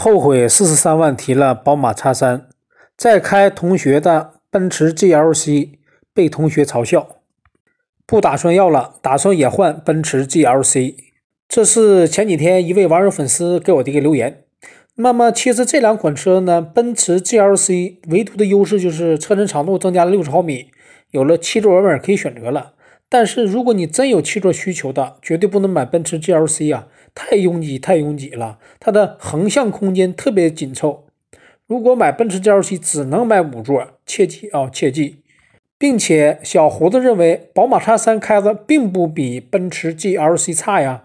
后悔四十三万提了宝马叉3在开同学的奔驰 GLC 被同学嘲笑，不打算要了，打算也换奔驰 GLC。这是前几天一位网友粉丝给我的一个留言。那么其实这两款车呢，奔驰 GLC 唯独的优势就是车身长度增加了六十毫米，有了七座版本可以选择了。但是如果你真有七座需求的，绝对不能买奔驰 GLC 啊，太拥挤，太拥挤了。它的横向空间特别紧凑。如果买奔驰 GLC，只能买五座，切记啊，切记。并且小胡子认为，宝马 X3 开的并不比奔驰 GLC 差呀，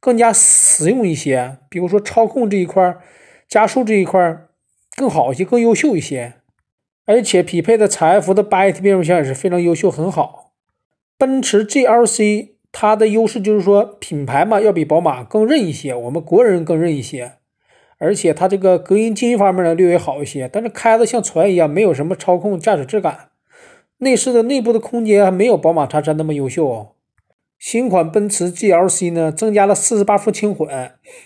更加实用一些。比如说操控这一块儿，加速这一块儿更好一些，更优秀一些。而且匹配的柴伏的八 AT 变速箱也是非常优秀，很好。奔驰 GLC 它的优势就是说品牌嘛要比宝马更韧一些，我们国人更韧一些，而且它这个隔音静音方面呢略微好一些，但是开的像船一样，没有什么操控驾驶质感，内饰的内部的空间还没有宝马叉3那么优秀。哦。新款奔驰 GLC 呢增加了48伏轻混，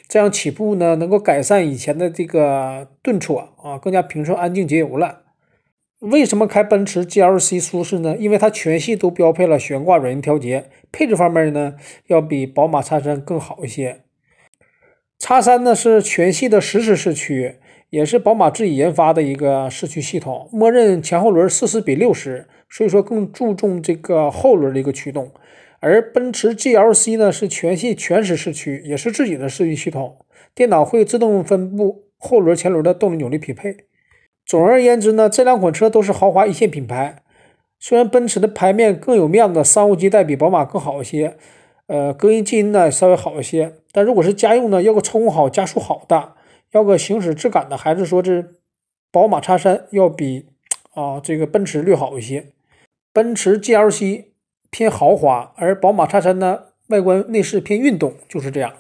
这样起步呢能够改善以前的这个顿挫啊，更加平顺安静节油了。为什么开奔驰 GLC 舒适呢？因为它全系都标配了悬挂软硬调节。配置方面呢，要比宝马叉三更好一些。叉三呢是全系的实时四驱，也是宝马自己研发的一个四驱系统，默认前后轮四十比六十，所以说更注重这个后轮的一个驱动。而奔驰 GLC 呢是全系全时四驱，也是自己的四驱系统，电脑会自动分布后轮前轮的动力扭力匹配。总而言之呢，这两款车都是豪华一线品牌，虽然奔驰的牌面更有面子，商务机带比宝马更好一些，呃，隔音静音呢稍微好一些，但如果是家用呢，要个操控好，加速好大，要个行驶质感呢，还是说这宝马叉三要比啊这个奔驰略好一些，奔驰 GLC 偏豪华，而宝马叉三呢外观内饰偏运动，就是这样。